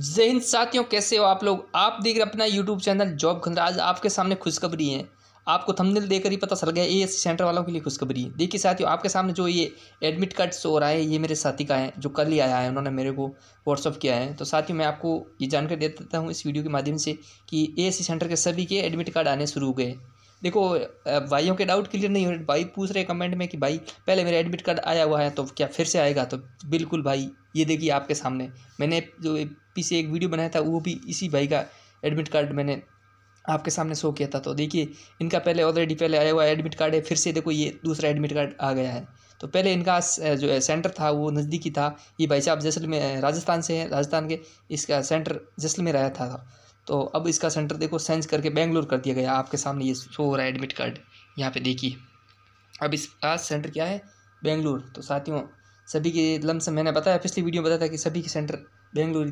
जय हिंद साथियों कैसे हो आप लोग आप देख रहे अपना यूट्यूब चैनल जॉब खंडर आज आपके सामने खुशखबरी है आपको थंबनेल देकर ही पता चल गया ए एस सेंटर वालों के लिए खुशखबरी है देखिए साथियों आपके सामने जो ये एडमिट कार्ड शो रहा है ये मेरे साथी का है जो कल ही आया है उन्होंने मेरे को व्हाट्सअप किया है तो साथियों मैं आपको ये जानकारी दे देता हूँ इस वीडियो के माध्यम से कि ए सेंटर के सभी के एडमिट कार्ड आने शुरू हो गए देखो भाइयों के डाउट क्लियर नहीं हो रहे भाई पूछ रहे कमेंट में कि भाई पहले मेरा एडमिट कार्ड आया हुआ है तो क्या फिर से आएगा तो बिल्कुल भाई ये देखिए आपके सामने मैंने जो पीछे एक वीडियो बनाया था वो भी इसी भाई का एडमिट कार्ड मैंने आपके सामने शो किया था तो देखिए इनका पहले ऑलरेडी पहले आया हुआ एडमिट कार्ड है फिर से देखो ये दूसरा एडमिट कार्ड आ गया है तो पहले इनका जो है सेंटर था वो नज़दीकी था ये भाई साहब जैसलमेर राजस्थान से हैं राजस्थान के इसका सेंटर जैसलमेर आया था तो अब इसका सेंटर देखो सेंस करके बेंगलोर कर दिया गया आपके सामने ये शो हो रहा है एडमिट कार्ड यहाँ पे देखिए अब इसका सेंटर क्या है बेंगलोर तो साथियों सभी के से मैंने बताया पिछली वीडियो में बताया था कि सभी के सेंटर बेंगलोर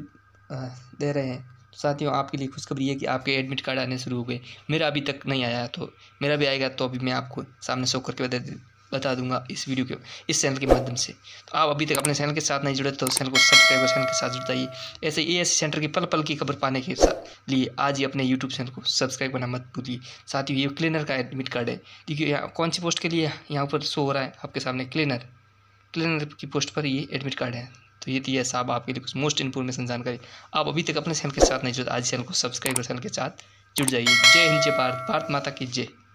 दे रहे हैं तो साथियों आपके लिए खुशखबरी है कि आपके एडमिट कार्ड आने शुरू हो गए मेरा अभी तक नहीं आया तो मेरा भी आएगा तो अभी मैं आपको सामने शो करके बता बता दूंगा इस वीडियो के इस चैनल के माध्यम से तो आप अभी तक अपने चैनल के साथ नहीं जुड़े तो चैनल को सब्सक्राइब और चैनल के साथ जुड़ाइए ऐसे ए एस सेंटर की पल पल की खबर पाने के साथ लिए आज ही अपने यूट्यूब चैनल को सब्सक्राइब करना मत भूलिए साथ ही ये क्लीनर का एडमिट कार्ड है देखिए यहाँ कौन सी पोस्ट के लिए यहाँ पर शो हो रहा है आपके सामने क्लीनर क्लीनर की पोस्ट पर ये एडमिट कार्ड है तो ये दिया साहब आपके लिए कुछ मोस्ट इन्फॉर्मेशन जानकारी आप अभी तक अपने चैनल के साथ नहीं जुड़े तो आज चैनल को सब्सक्राइब और चैनल के साथ जुड़ जाइए जय हिंद जय भारत भारत माता की जय